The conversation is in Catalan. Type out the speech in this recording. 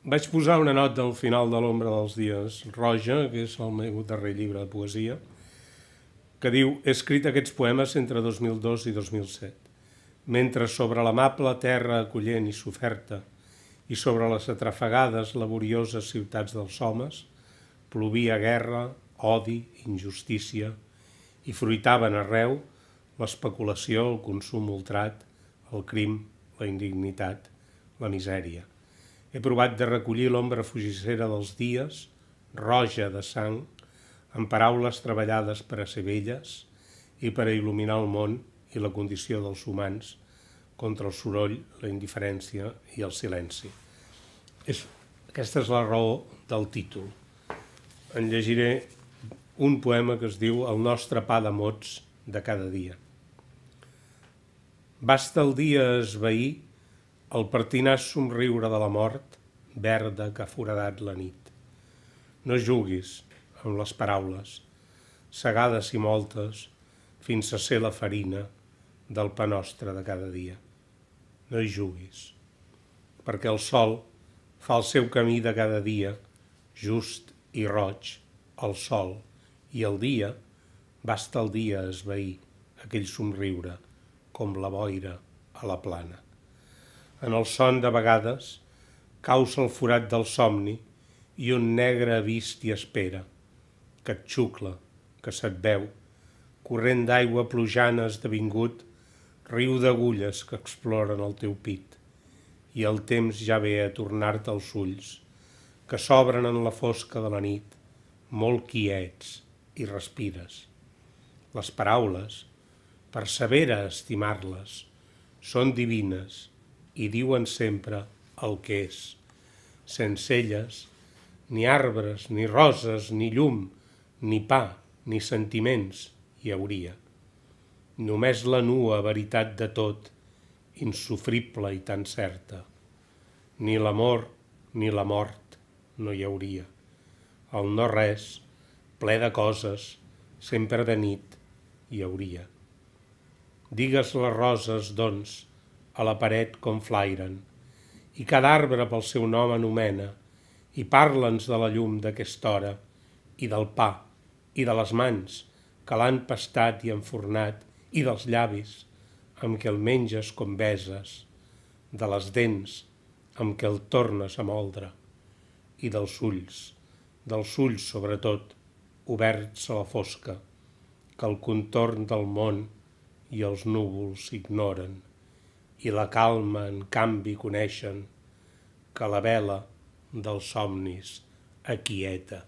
Vaig posar una nota al final de l'ombra dels dies roja, que és el meu darrer llibre de poesia, que diu he escrit aquests poemes entre 2002 i 2007, mentre sobre l'amable terra acollent i soferta i sobre les atrafegades laborioses ciutats dels homes plovia guerra, odi, injustícia i fruitaven arreu l'especulació, el consum ultrat, el crim, la indignitat, la misèria. He provat de recollir l'ombra fugissera dels dies, roja de sang, amb paraules treballades per a ser velles i per a il·luminar el món i la condició dels humans contra el soroll, la indiferència i el silenci. És, aquesta és la raó del títol. En llegiré un poema que es diu El nostre pa de mots de cada dia. Basta el dia esveir el pertinàs somriure de la mort, verda que ha foradat la nit. No juguis amb les paraules, segades i moltes, fins a ser la farina del pa nostre de cada dia. No hi juguis, perquè el sol fa el seu camí de cada dia, just i roig, el sol, i el dia, basta el dia esveir aquell somriure, com la boira a la plana. En el son, de vegades, causa el forat del somni i un negre vist i espera, que et xucla, que se't veu, corrent d'aigua plujana esdevingut, riu d'agulles que exploren el teu pit. I el temps ja ve a tornar-te els ulls, que s'obren en la fosca de la nit, molt quiets, i respires. Les paraules, persevera a estimar-les, són divines, i diuen sempre el que és. Sense elles, ni arbres, ni roses, ni llum, ni pa, ni sentiments hi hauria. Només la nua veritat de tot, insufrible i tan certa. Ni l'amor ni la mort no hi hauria. El no res, ple de coses, sempre de nit hi hauria. Digues les roses, doncs, a la paret com flairen, i cada arbre pel seu nom anomena, i parla'ns de la llum d'aquesta hora, i del pa, i de les mans, que l'han pastat i enfornat, i dels llavis, amb què el menges com beses, de les dents, amb què el tornes a moldre, i dels ulls, dels ulls sobretot, oberts a la fosca, que el contorn del món i els núvols ignoren i la calma en canvi coneixen que la vela dels somnis aquieta.